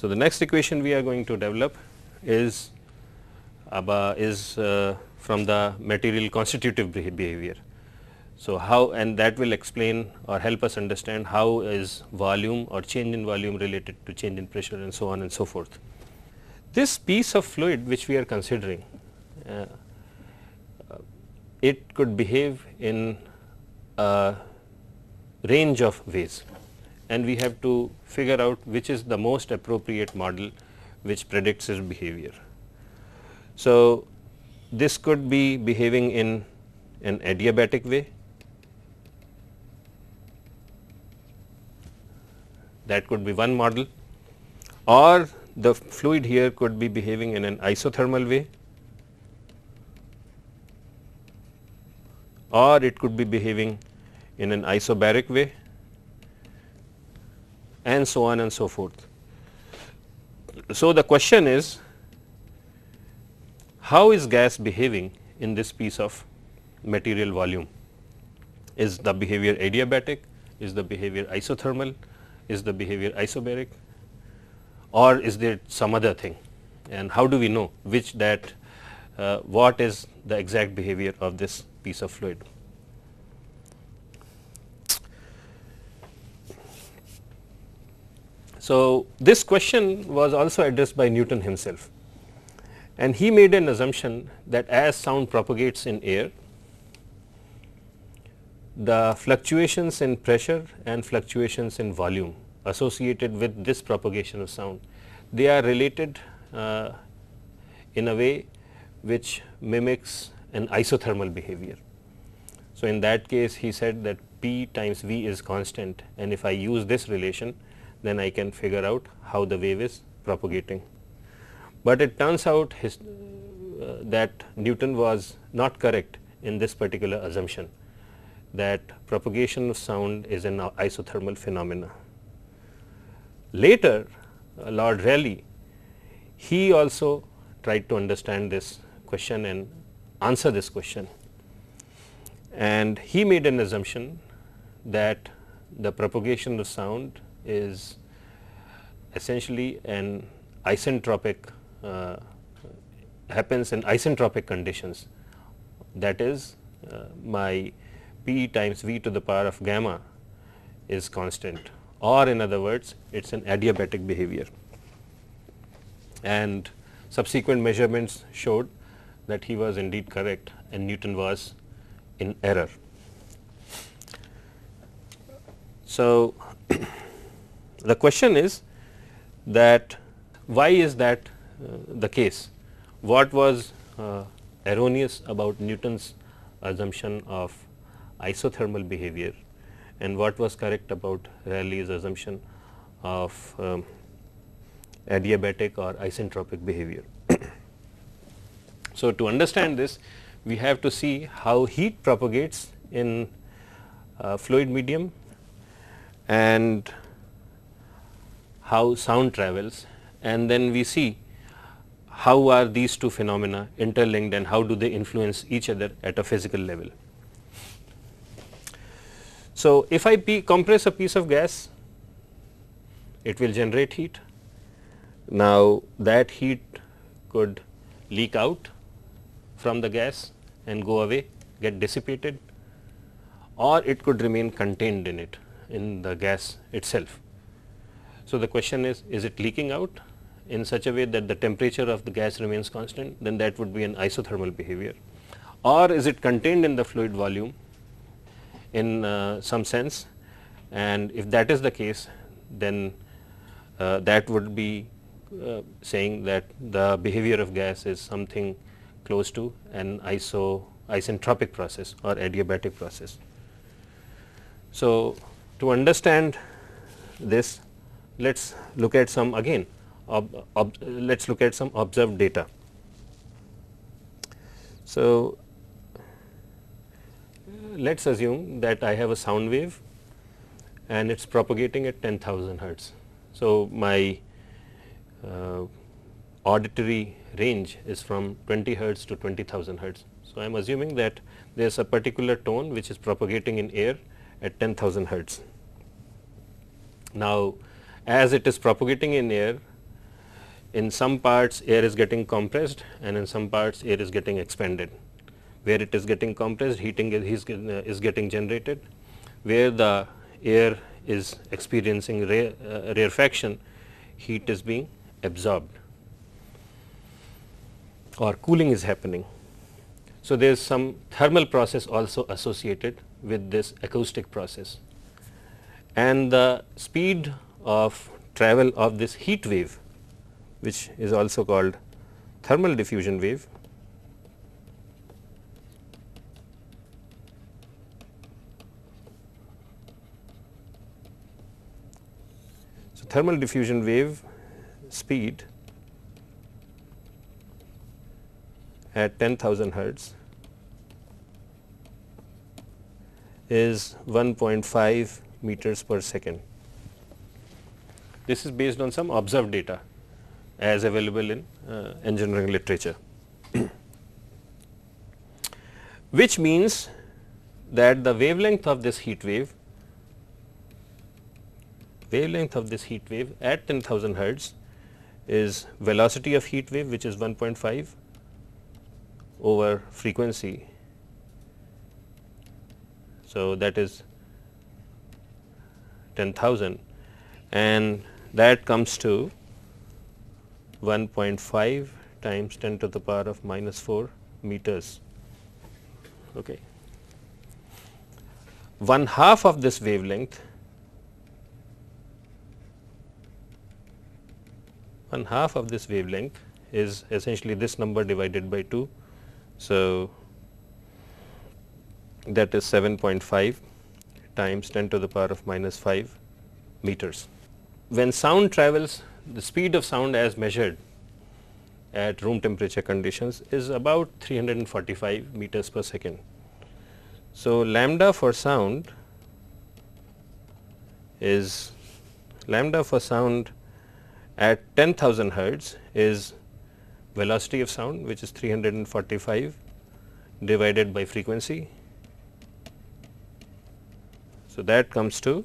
So, the next equation we are going to develop is is uh, from the material constitutive behavior. So, how and that will explain or help us understand how is volume or change in volume related to change in pressure and so on and so forth. This piece of fluid which we are considering, uh, uh it could behave in a range of ways and we have to figure out which is the most appropriate model which predicts his behavior. So, this could be behaving in an adiabatic way that could be one model or the fluid here could be behaving in an isothermal way or it could be behaving in an isobaric way and so on and so forth. So, the question is how is gas behaving in this piece of material volume? Is the behavior adiabatic? Is the behavior isothermal? Is the behavior isobaric? Or is there some other thing? And how do we know which that uh, what is the exact behavior of this piece of fluid? So, this question was also addressed by Newton himself and he made an assumption that as sound propagates in air, the fluctuations in pressure and fluctuations in volume associated with this propagation of sound, they are related uh, in a way which mimics an isothermal behavior. So, in that case he said that P times V is constant and if I use this relation then I can figure out how the wave is propagating. But it turns out his, uh, that Newton was not correct in this particular assumption that propagation of sound is an isothermal phenomena. Later uh, Lord Rayleigh, he also tried to understand this question and answer this question. And he made an assumption that the propagation of sound is essentially an isentropic uh, happens in isentropic conditions that is uh, my P times V to the power of gamma is constant or in other words it is an adiabatic behavior. And subsequent measurements showed that he was indeed correct and Newton was in error. So, The question is that why is that uh, the case? What was uh, erroneous about Newton's assumption of isothermal behavior and what was correct about Rayleigh's assumption of um, adiabatic or isentropic behavior. so, to understand this we have to see how heat propagates in uh, fluid medium and how sound travels and then we see how are these two phenomena interlinked and how do they influence each other at a physical level. So, if I compress a piece of gas, it will generate heat. Now, that heat could leak out from the gas and go away, get dissipated or it could remain contained in it in the gas itself. So, the question is, is it leaking out in such a way that the temperature of the gas remains constant, then that would be an isothermal behavior or is it contained in the fluid volume in uh, some sense and if that is the case then uh, that would be uh, saying that the behavior of gas is something close to an iso isentropic process or adiabatic process. So, to understand this let us look at some again let us look at some observed data. So, let us assume that I have a sound wave and it is propagating at 10,000 hertz. So, my uh, auditory range is from 20 hertz to 20,000 hertz. So, I am assuming that there is a particular tone which is propagating in air at 10,000 hertz. Now, as it is propagating in air in some parts air is getting compressed and in some parts air is getting expanded. Where it is getting compressed heating is, uh, is getting generated, where the air is experiencing uh, rarefaction heat is being absorbed or cooling is happening. So, there is some thermal process also associated with this acoustic process and the speed of travel of this heat wave which is also called thermal diffusion wave. So, thermal diffusion wave speed at 10,000 hertz is 1.5 meters per second. This is based on some observed data as available in uh, engineering literature. Which means that the wavelength of this heat wave, wavelength of this heat wave at 10,000 hertz is velocity of heat wave which is 1.5 over frequency. So, that is 10,000 and that comes to 1.5 times 10 to the power of minus 4 meters. Okay. One half of this wavelength, one half of this wavelength is essentially this number divided by 2. So, that is 7.5 times 10 to the power of minus 5 meters when sound travels the speed of sound as measured at room temperature conditions is about 345 meters per second. So, lambda for sound is lambda for sound at 10,000 hertz is velocity of sound which is 345 divided by frequency. So, that comes to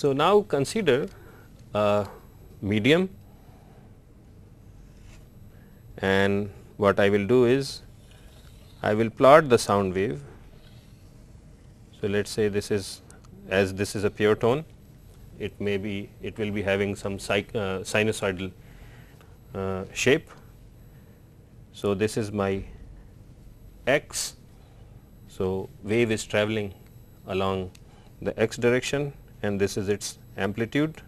So, now consider a uh, medium and what I will do is I will plot the sound wave. So, let us say this is as this is a pure tone it may be it will be having some uh, sinusoidal uh, shape. So, this is my x. So, wave is traveling along the x direction and this is its amplitude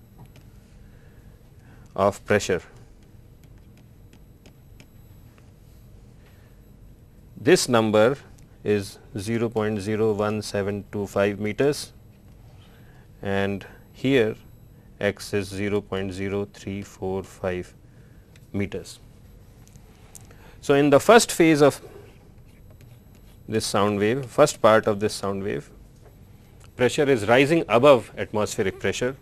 of pressure. This number is 0.01725 meters and here x is 0.0345 meters. So, in the first phase of this sound wave, first part of this sound wave, pressure is rising above atmospheric pressure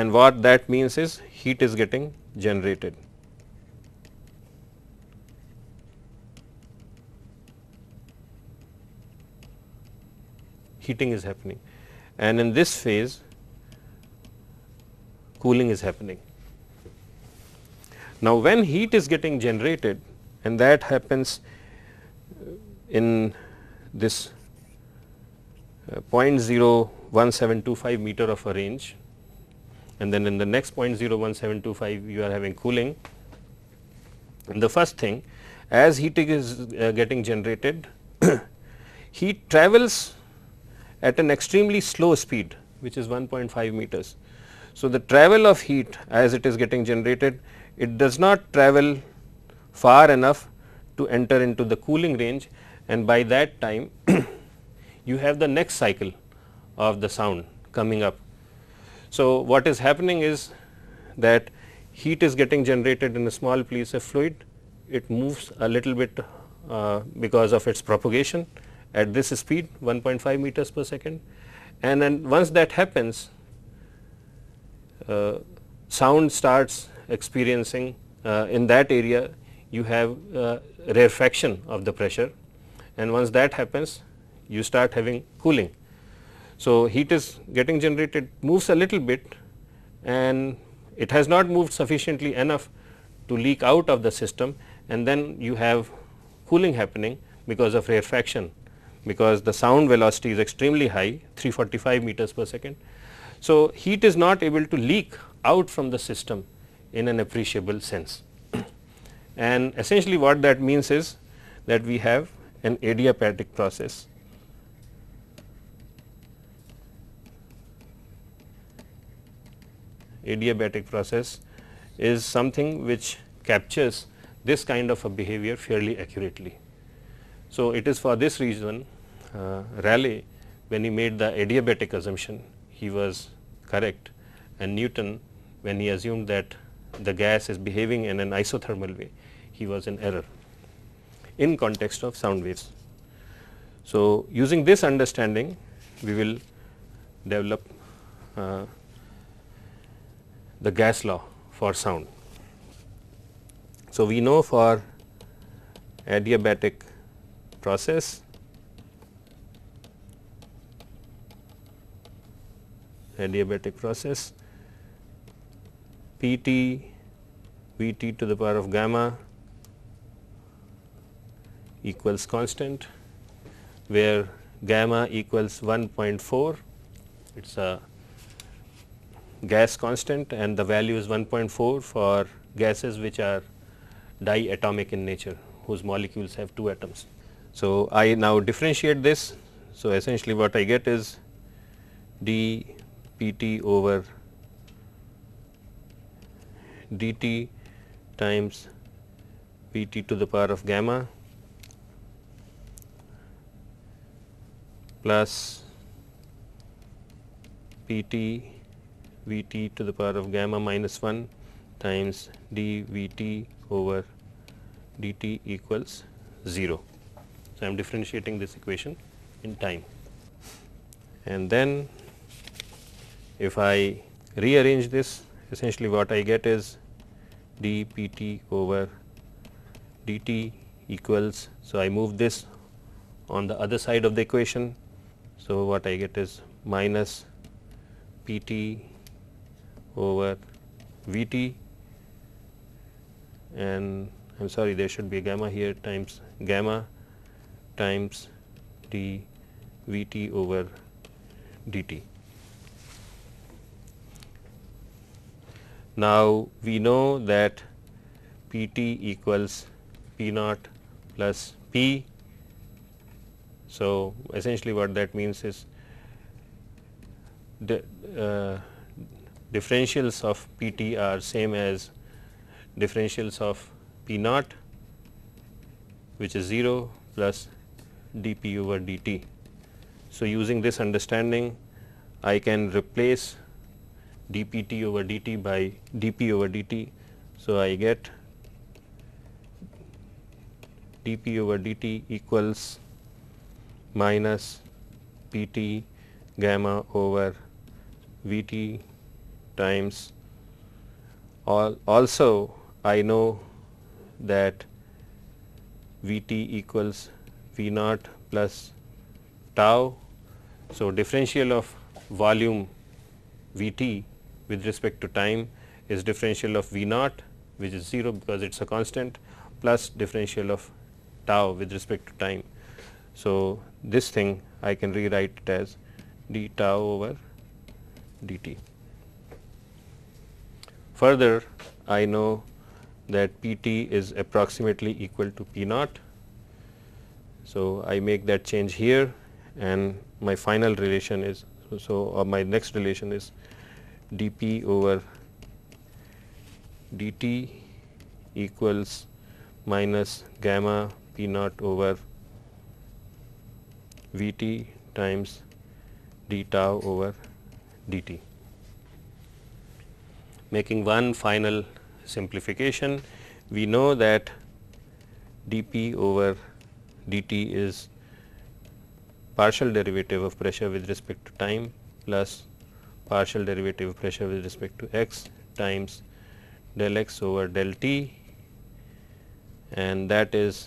and what that means is heat is getting generated. heating is happening and in this phase cooling is happening. Now, when heat is getting generated and that happens in this 0.01725 meter of a range and then in the next 0.01725 you are having cooling. And the first thing as heat is uh, getting generated, heat travels at an extremely slow speed which is 1.5 meters. So, the travel of heat as it is getting generated, it does not travel far enough to enter into the cooling range and by that time you have the next cycle of the sound coming up. So, what is happening is that heat is getting generated in a small piece of fluid, it moves a little bit uh, because of its propagation at this speed 1.5 meters per second and then once that happens uh, sound starts experiencing uh, in that area you have uh, rarefaction of the pressure and once that happens you start having cooling. So, heat is getting generated moves a little bit and it has not moved sufficiently enough to leak out of the system and then you have cooling happening because of rarefaction because the sound velocity is extremely high 345 meters per second. So, heat is not able to leak out from the system in an appreciable sense and essentially what that means is that we have an adiabatic process adiabatic process is something which captures this kind of a behavior fairly accurately. So, it is for this reason uh, when he made the adiabatic assumption he was correct and Newton when he assumed that the gas is behaving in an isothermal way he was in error in context of sound waves. So, using this understanding we will develop uh, the gas law for sound. So, we know for adiabatic process adiabatic process P t V t to the power of gamma equals constant where gamma equals 1.4 it is a gas constant and the value is 1.4 for gases which are diatomic in nature whose molecules have 2 atoms. So, I now differentiate this. So, essentially what I get is d p t over d t times p t to the power of gamma plus p t Vt to the power of gamma minus 1 times dVt over dt equals 0. So, I am differentiating this equation in time. And then if I rearrange this essentially what I get is dpt over dt equals. So, I move this on the other side of the equation. So, what I get is minus pt over V t and I am sorry there should be a gamma here times gamma times d V t over d t. Now, we know that P t equals P naught plus P. So, essentially what that means is the, uh, differentials of P t are same as differentials of P naught which is 0 plus d p over d t. So, using this understanding I can replace d p t over d t by d p over d t. So, I get d p over d t equals minus p t gamma over v t times Al also I know that V t equals V naught plus tau. So, differential of volume V t with respect to time is differential of V naught which is 0 because it is a constant plus differential of tau with respect to time. So, this thing I can rewrite it as d tau over dt. Further, I know that P t is approximately equal to P naught. So, I make that change here and my final relation is so uh, my next relation is d p over d t equals minus gamma p naught over v t times d tau over d t making one final simplification, we know that dp over dt is partial derivative of pressure with respect to time plus partial derivative of pressure with respect to x times del x over del t and that is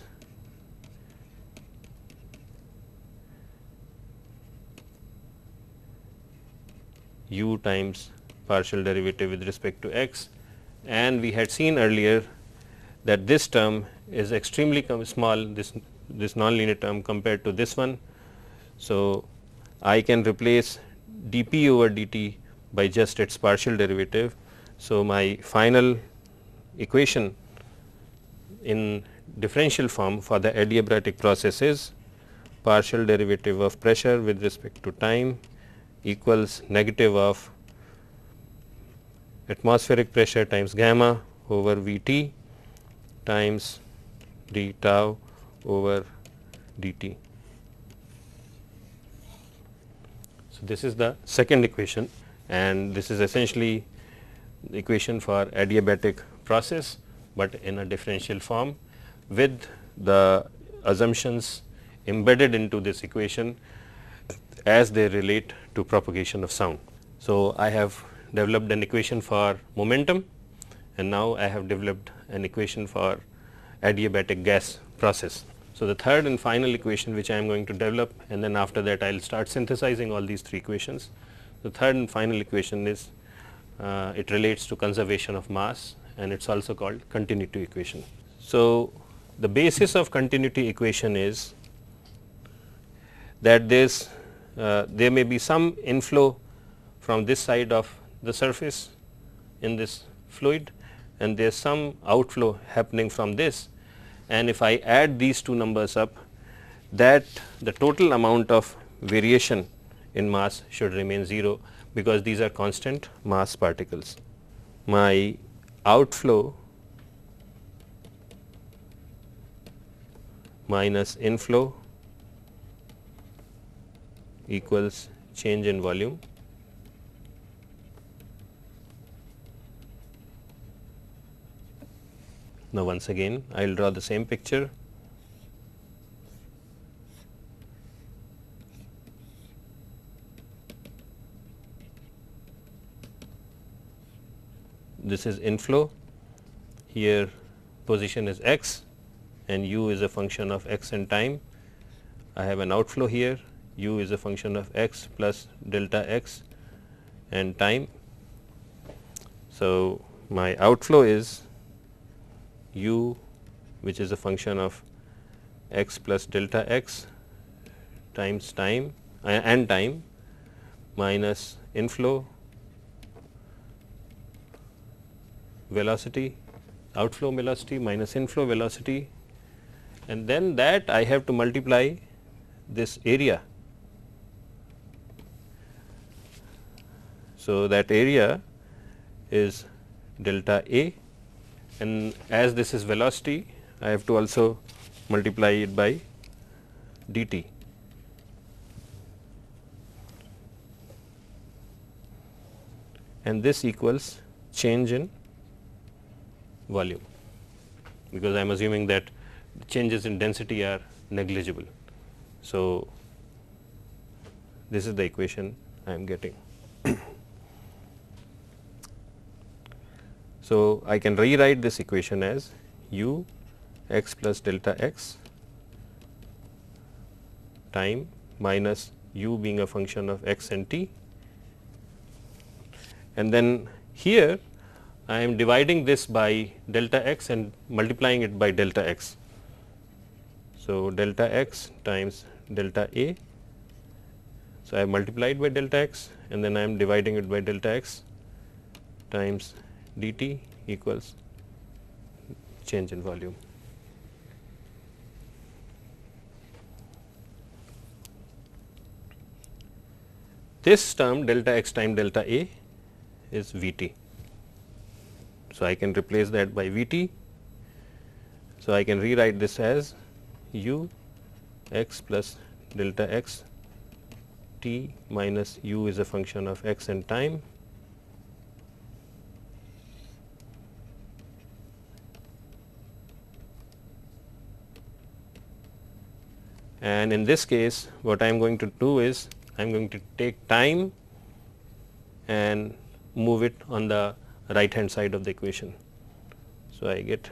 u times partial derivative with respect to x and we had seen earlier that this term is extremely small this this nonlinear term compared to this one. So, I can replace dp over dt by just its partial derivative. So, my final equation in differential form for the adiabatic process is partial derivative of pressure with respect to time equals negative of atmospheric pressure times gamma over Vt times d tau over dt. So, this is the second equation and this is essentially the equation for adiabatic process, but in a differential form with the assumptions embedded into this equation as they relate to propagation of sound. So, I have developed an equation for momentum and now I have developed an equation for adiabatic gas process. So, the third and final equation which I am going to develop and then after that I will start synthesizing all these three equations. The third and final equation is uh, it relates to conservation of mass and it is also called continuity equation. So, the basis of continuity equation is that this uh, there may be some inflow from this side of the surface in this fluid and there is some outflow happening from this and if I add these two numbers up that the total amount of variation in mass should remain 0 because these are constant mass particles. My outflow minus inflow equals change in volume Now, once again I will draw the same picture. This is inflow, here position is x and u is a function of x and time. I have an outflow here, u is a function of x plus delta x and time. So, my outflow is u which is a function of x plus delta x times time uh, and time minus inflow velocity outflow velocity minus inflow velocity and then that I have to multiply this area. So, that area is delta A and as this is velocity I have to also multiply it by dt. and this equals change in volume because I am assuming that changes in density are negligible. So, this is the equation I am getting. So, I can rewrite this equation as u x plus delta x time minus u being a function of x and t. And then here I am dividing this by delta x and multiplying it by delta x. So, delta x times delta a. So, I have multiplied by delta x and then I am dividing it by delta x times dt equals change in volume. This term delta x time delta A is Vt. So, I can replace that by Vt. So, I can rewrite this as u x plus delta x t minus u is a function of x and time and in this case what I am going to do is I am going to take time and move it on the right hand side of the equation. So, I get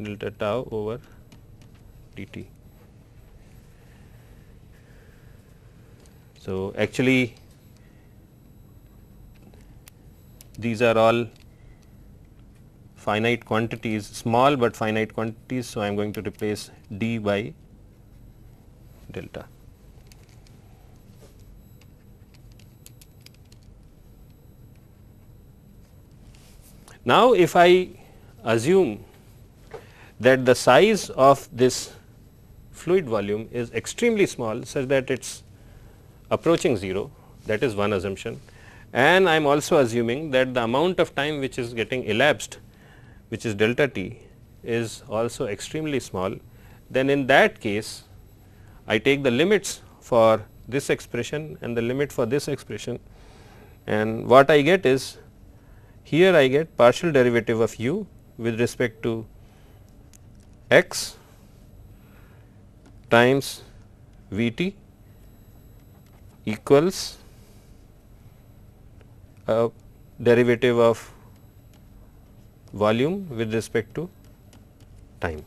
delta tau over dt. So, actually these are all finite quantities small, but finite quantities. So, I am going to replace d by delta. Now, if I assume that the size of this fluid volume is extremely small such that it is approaching 0 that is one assumption and I am also assuming that the amount of time which is getting elapsed which is delta t is also extremely small then in that case I take the limits for this expression and the limit for this expression and what I get is here I get partial derivative of u with respect to x times v t equals a derivative of volume with respect to time.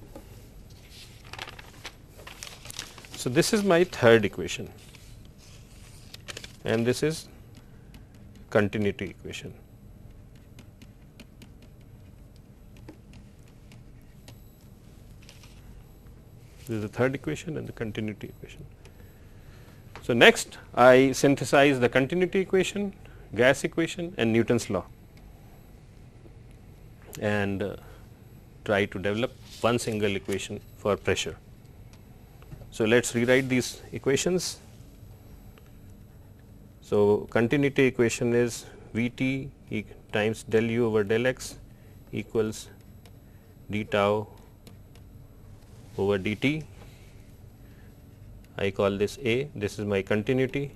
So, this is my third equation and this is continuity equation. This is the third equation and the continuity equation. So, next I synthesize the continuity equation, gas equation and Newton's law and uh, try to develop one single equation for pressure. So, let us rewrite these equations. So, continuity equation is V t e times del u over del x equals d tau over d t. I call this A, this is my continuity.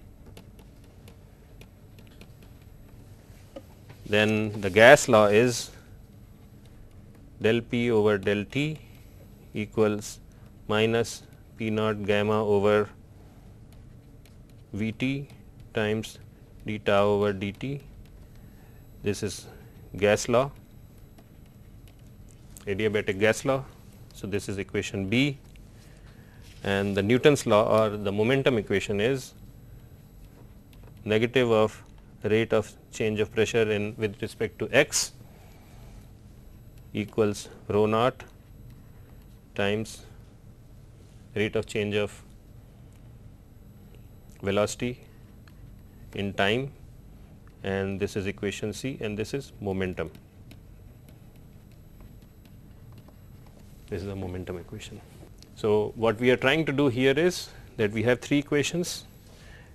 Then the gas law is del P over del T equals minus p naught gamma over v t times d tau over d t. This is gas law, adiabatic gas law. So, this is equation B and the Newton's law or the momentum equation is negative of rate of change of pressure in with respect to x equals rho naught times rate of change of velocity in time and this is equation C and this is momentum. This is the momentum equation. So, what we are trying to do here is that we have three equations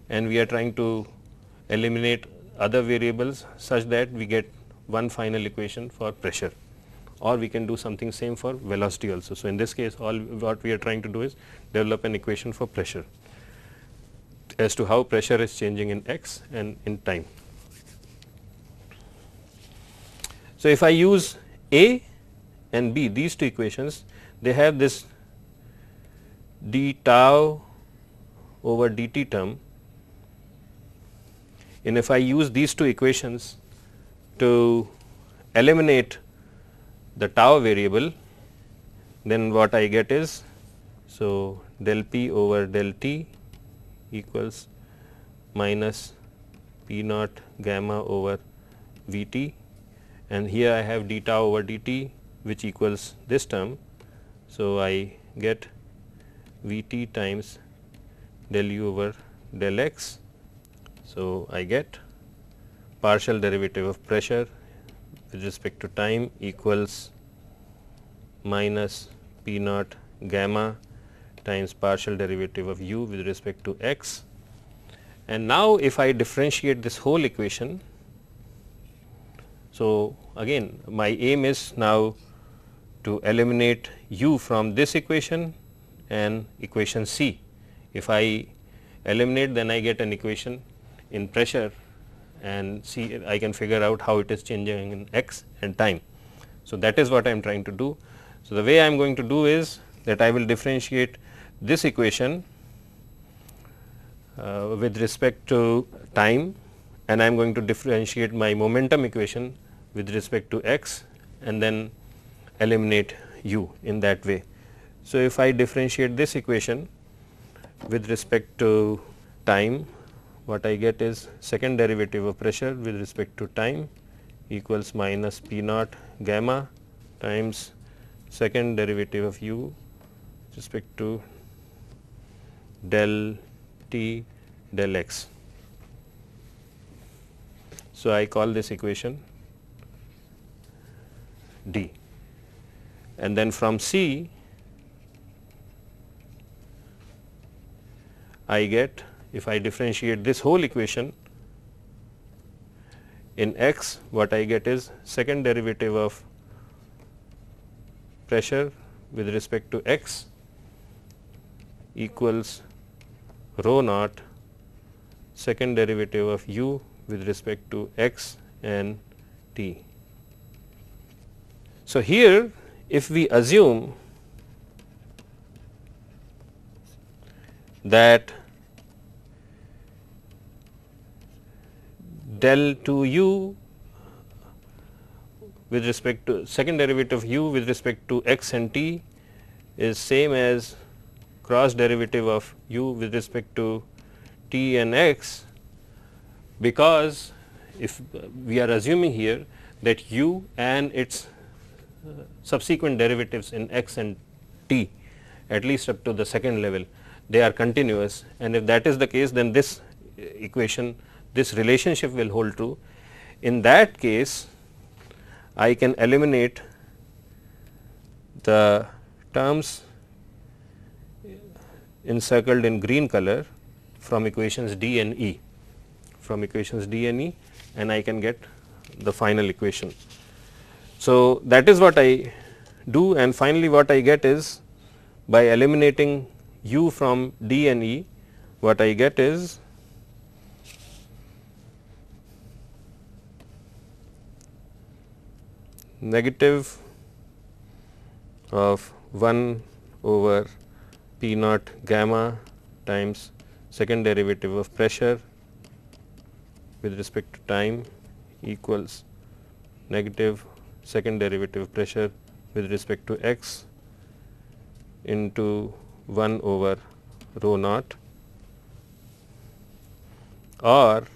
and we are trying to eliminate other variables such that we get one final equation for pressure or we can do something same for velocity also. So, in this case all what we are trying to do is develop an equation for pressure as to how pressure is changing in x and in time. So, if I use A and B these two equations they have this d tau over dt term and if I use these two equations to eliminate the tau variable then what I get is so del p over del t equals minus p naught gamma over v t and here I have d tau over d t which equals this term. So, I get v t times del u over del x. So, I get partial derivative of pressure with respect to time equals minus p naught gamma times partial derivative of u with respect to x. And now, if I differentiate this whole equation, so again my aim is now to eliminate u from this equation and equation C. If I eliminate then I get an equation in pressure and see I can figure out how it is changing in x and time. So, that is what I am trying to do. So, the way I am going to do is that I will differentiate this equation uh, with respect to time and I am going to differentiate my momentum equation with respect to x and then eliminate u in that way. So, if I differentiate this equation with respect to time what I get is second derivative of pressure with respect to time equals minus p naught gamma times second derivative of u with respect to del t del x. So, I call this equation d and then from C I get if I differentiate this whole equation in x what I get is second derivative of pressure with respect to x equals rho naught second derivative of u with respect to x and t. So, here if we assume that del 2 u with respect to second derivative of u with respect to x and t is same as cross derivative of u with respect to t and x because if we are assuming here that u and its subsequent derivatives in x and t at least up to the second level they are continuous and if that is the case then this equation this relationship will hold true. In that case, I can eliminate the terms encircled in green color from equations D and E, from equations D and E and I can get the final equation. So, that is what I do and finally, what I get is by eliminating u from D and E, what I get is negative of 1 over p naught gamma times second derivative of pressure with respect to time equals negative second derivative pressure with respect to x into 1 over rho naught or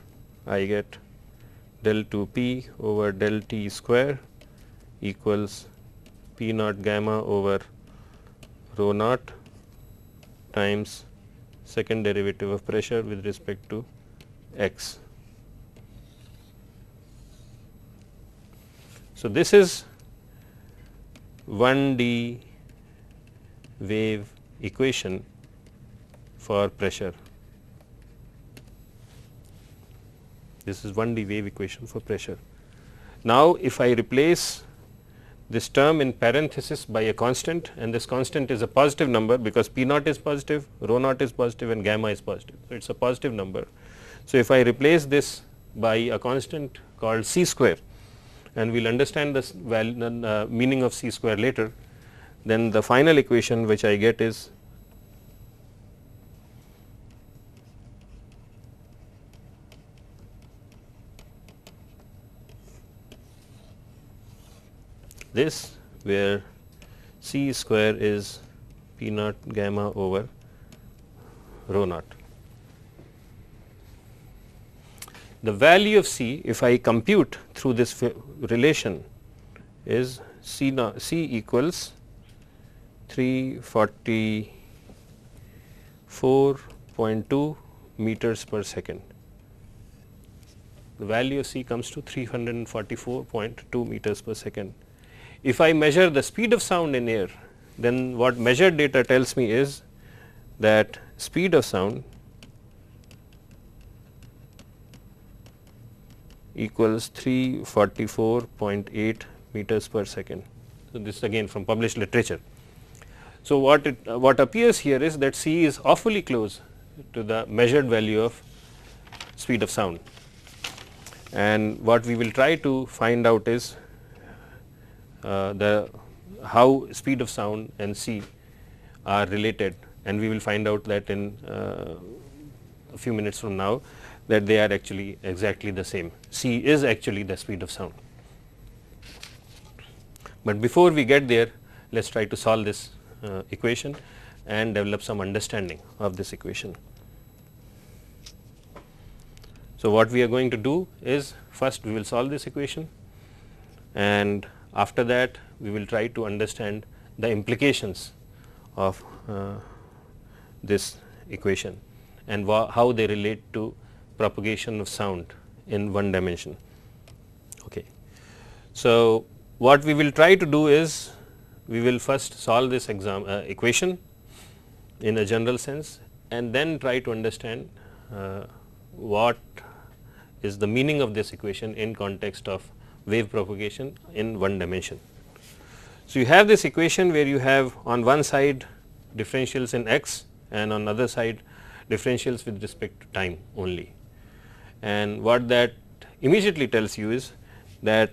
I get del 2 p over del t square equals p naught gamma over rho naught times second derivative of pressure with respect to x. So, this is 1 D wave equation for pressure. This is 1 D wave equation for pressure. Now, if I replace this term in parenthesis by a constant and this constant is a positive number because P naught is positive, rho naught is positive and gamma is positive. So, it is a positive number. So, if I replace this by a constant called C square and we will understand the uh, meaning of C square later, then the final equation which I get is this where C square is P naught gamma over rho naught. The value of C if I compute through this relation is C, naught, C equals 344.2 meters per second. The value of C comes to 344.2 meters per second. If I measure the speed of sound in air, then what measured data tells me is that speed of sound equals 344.8 meters per second. So, this again from published literature. So, what it uh, what appears here is that C is awfully close to the measured value of speed of sound and what we will try to find out is uh, the how speed of sound and c are related and we will find out that in uh, a few minutes from now that they are actually exactly the same. c is actually the speed of sound. But before we get there, let us try to solve this uh, equation and develop some understanding of this equation. So, what we are going to do is first we will solve this equation and after that, we will try to understand the implications of uh, this equation and how they relate to propagation of sound in one dimension. Okay. So, what we will try to do is we will first solve this exam, uh, equation in a general sense and then try to understand uh, what is the meaning of this equation in context of wave propagation in one dimension. So, you have this equation where you have on one side differentials in x and on other side differentials with respect to time only. And what that immediately tells you is that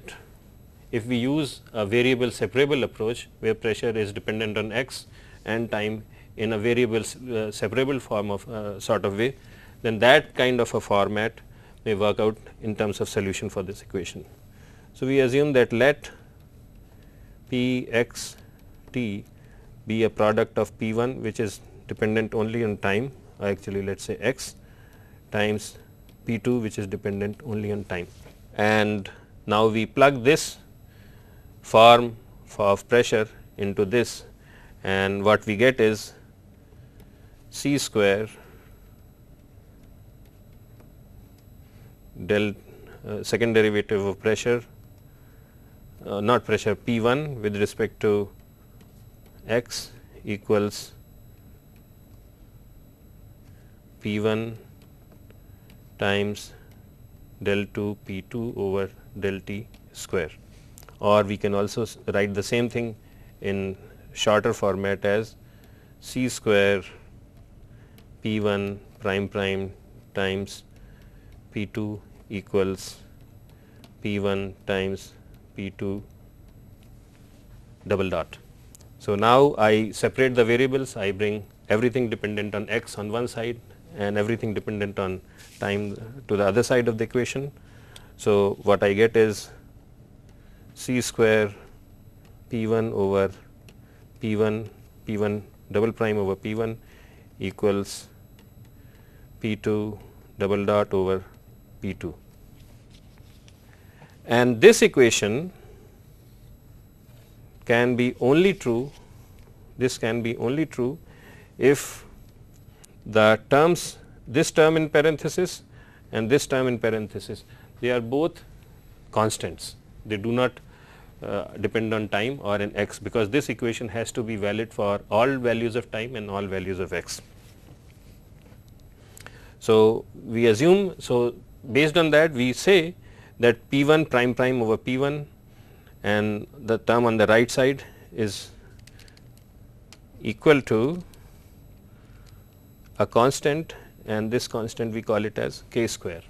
if we use a variable separable approach where pressure is dependent on x and time in a variable uh, separable form of uh, sort of way, then that kind of a format may work out in terms of solution for this equation. So, we assume that let P x t be a product of P 1 which is dependent only on time actually let us say x times P 2 which is dependent only on time. And now, we plug this form of pressure into this and what we get is C square del uh, second derivative of pressure uh, not pressure P 1 with respect to x equals P 1 times del 2 P 2 over del t square or we can also write the same thing in shorter format as C square P 1 prime prime times P 2 equals P 1 times P 2 double dot. So, now I separate the variables, I bring everything dependent on x on one side and everything dependent on time to the other side of the equation. So, what I get is c square p 1 over p 1 p 1 double prime over p 1 equals p 2 double dot over p 2 and this equation can be only true this can be only true if the terms this term in parenthesis and this term in parenthesis they are both constants they do not uh, depend on time or on x because this equation has to be valid for all values of time and all values of x. So, we assume so based on that we say that P 1 prime prime over P 1 and the term on the right side is equal to a constant and this constant we call it as k square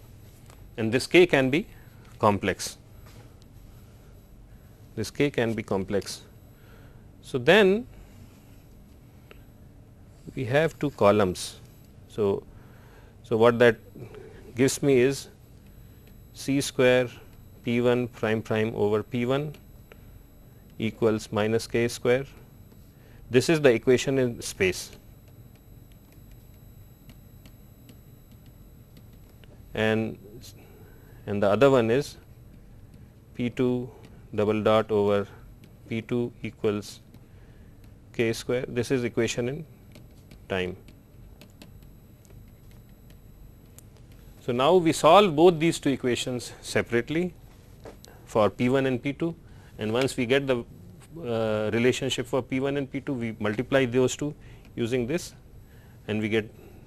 and this k can be complex. This k can be complex. So, then we have two columns. So, so what that gives me is c square p1 prime prime over p1 equals minus k square. This is the equation in space. And, and the other one is p2 double dot over p2 equals k square. This is equation in time. So, now we solve both these two equations separately for P1 and P2 and once we get the uh, relationship for P1 and P2 we multiply those two using this and we get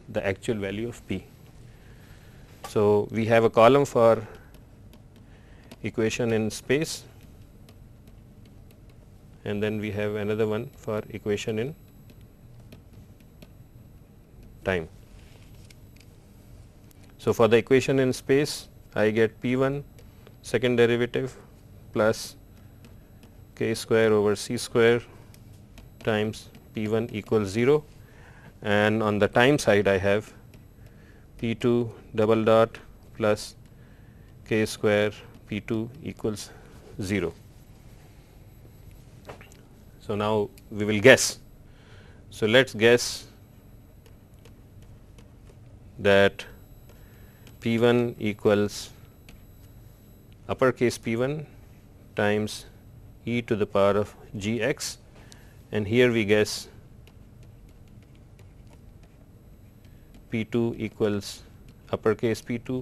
the actual value of P. So, we have a column for equation in space and then we have another one for equation in time. So, for the equation in space I get p 1 second derivative plus k square over c square times p 1 equals 0 and on the time side I have p 2 double dot plus k square p 2 equals 0. So, now we will guess. So, let us guess that P1 equals uppercase P1 times e to the power of gx and here we guess P2 equals uppercase P2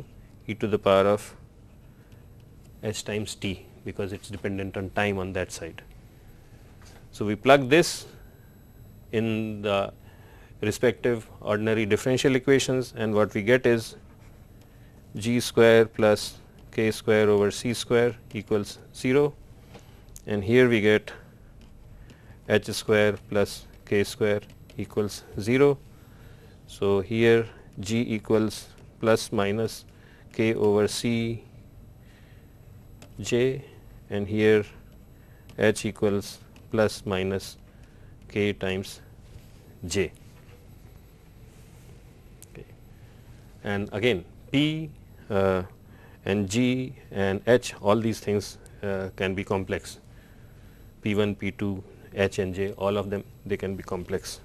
e to the power of s times t because it is dependent on time on that side. So, we plug this in the respective ordinary differential equations and what we get is g square plus k square over c square equals 0 and here we get h square plus k square equals 0. So, here g equals plus minus k over c j and here h equals plus minus k times j. Okay. And again P uh, and G and H all these things uh, can be complex P1, P2, H and J all of them they can be complex.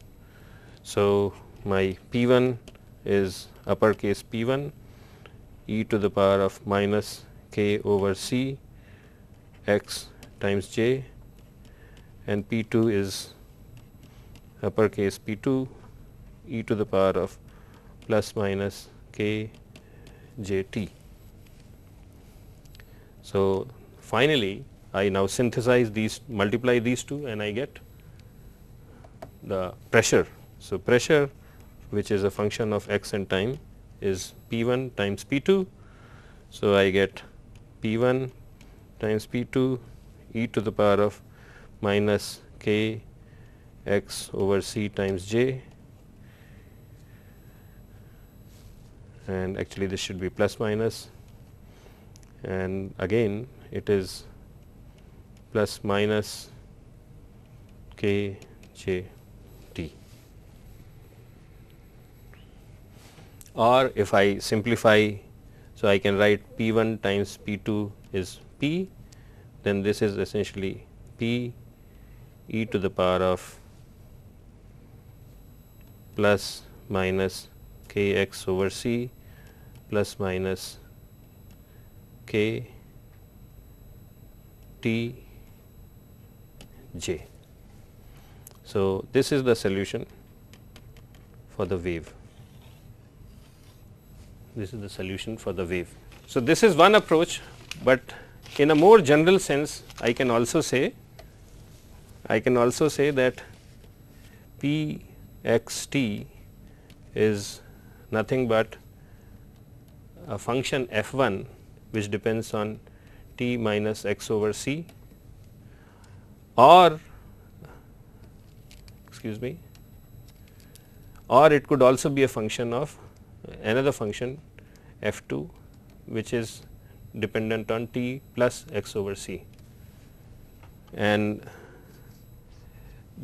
So, my P1 is uppercase P1 e to the power of minus k over c x times j and P2 is uppercase P2 e to the power of plus minus k j t. So, finally, I now synthesize these multiply these two and I get the pressure. So, pressure which is a function of x and time is P 1 times P 2. So, I get P 1 times P 2 e to the power of minus k x over c times j and actually this should be plus minus and again it is plus minus k j t or if I simplify so I can write p 1 times p 2 is p then this is essentially p e to the power of plus minus k x over c plus minus k t j. So, this is the solution for the wave. This is the solution for the wave. So, this is one approach, but in a more general sense I can also say I can also say that P x t is nothing but a function f 1 which depends on t minus x over c or excuse me or it could also be a function of another function f 2 which is dependent on t plus x over c. And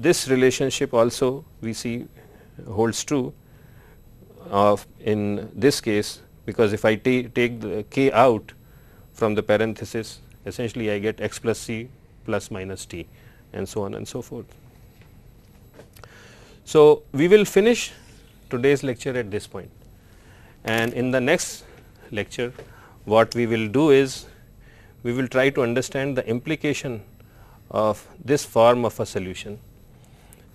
this relationship also we see holds true of in this case because if I take the k out from the parenthesis essentially I get x plus c plus minus t and so on and so forth. So, we will finish today's lecture at this point and in the next lecture what we will do is we will try to understand the implication of this form of a solution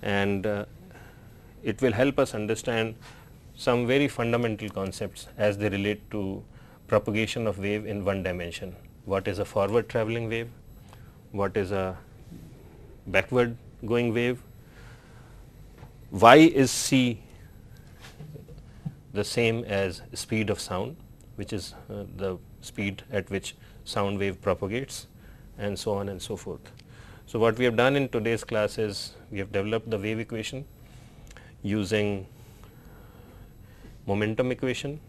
and uh, it will help us understand some very fundamental concepts as they relate to propagation of wave in one dimension. What is a forward traveling wave? What is a backward going wave? Why is c the same as speed of sound, which is uh, the speed at which sound wave propagates and so on and so forth. So, what we have done in today's class is we have developed the wave equation using momentum equation,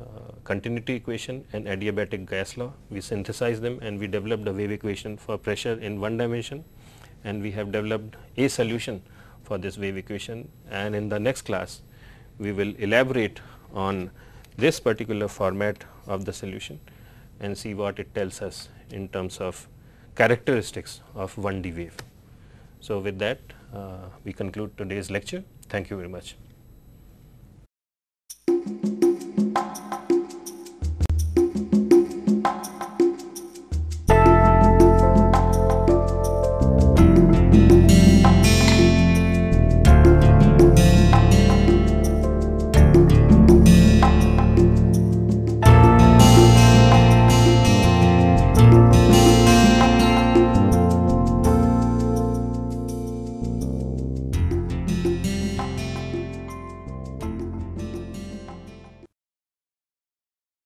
uh, continuity equation and adiabatic gas law. We synthesize them and we developed a wave equation for pressure in one dimension and we have developed a solution for this wave equation and in the next class we will elaborate on this particular format of the solution and see what it tells us in terms of characteristics of 1D wave. So, with that uh, we conclude today's lecture. Thank you very much.